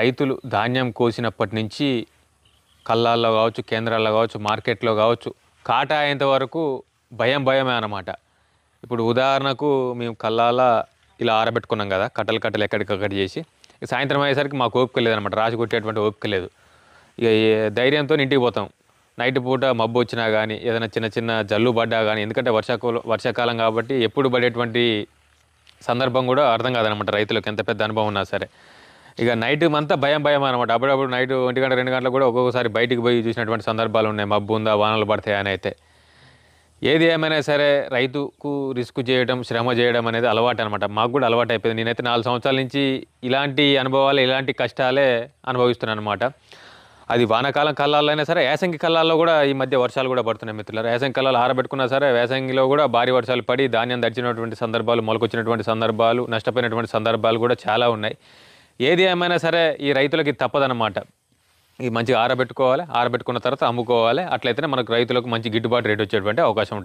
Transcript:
రైతులు ధాన్యం కోసినప్పటి నుంచి కళ్ళాల్లో కావచ్చు కేంద్రాల్లో కావచ్చు మార్కెట్లో కావచ్చు కాటా అయ్యేంత వరకు భయం భయమే అనమాట ఇప్పుడు ఉదాహరణకు మేము కళ్ళాల ఇలా ఆరబెట్టుకున్నాం కదా కట్టలు కట్టలు ఎక్కడికక్కడ చేసి సాయంత్రం అయ్యేసరికి మాకు ఓపిక లేదనమాట రాసి కొట్టేటువంటి ఓపిక లేదు ఇక ధైర్యంతో ఇంటికి పోతాం నైట్ పూట మబ్బు వచ్చినా కానీ ఏదైనా చిన్న చిన్న జల్లు పడ్డా కానీ ఎందుకంటే వర్షాకాలం వర్షాకాలం కాబట్టి ఎప్పుడు పడేటువంటి సందర్భం కూడా అర్థం కాదనమాట రైతులకు ఎంత పెద్ద అనుభవం ఉన్నా సరే ఇక నైట్ అంతా భయం భయం అనమాట అప్పుడప్పుడు నైట్ ఒంటి గంట రెండు గంటలు కూడా ఒక్కొక్కసారి బయటికి పోయి చూసినటువంటి సందర్భాలు ఉన్నాయి మబ్బు ఉందా వానలు పడతాయా అని అయితే ఏది ఏమైనా సరే రైతుకు రిస్క్ చేయడం శ్రమ చేయడం అనేది అలవాటు అనమాట మాకు కూడా అలవాటు అయిపోయింది నేనైతే నాలుగు సంవత్సరాల నుంచి ఇలాంటి అనుభవాలు ఇలాంటి కష్టాలే అనుభవిస్తున్నాను అనమాట అది వానాకాలం కళ్ళాలైనా సరే యాసంగి కళ్ళాల్లో కూడా ఈ మధ్య వర్షాలు కూడా పడుతున్నాయి మిత్రులు యాసంగి కళ్ళాలు ఆరబెట్టుకున్నా సరే వేసంగిలో కూడా భారీ వర్షాలు పడి ధాన్యం దడిచినటువంటి సందర్భాలు మొలకొచ్చినటువంటి సందర్భాలు నష్టపోయినటువంటి సందర్భాలు కూడా చాలా ఉన్నాయి ఏది ఏమైనా సరే ఈ రైతులకి తప్పదన్నమాట ఈ మంచిగా ఆరబెట్టుకోవాలి ఆరబెట్టుకున్న తర్వాత అమ్ముకోవాలి అట్లయితేనే మనకు రైతులకు మంచి గిట్టుబాటు రేటు వచ్చేటువంటి అవకాశం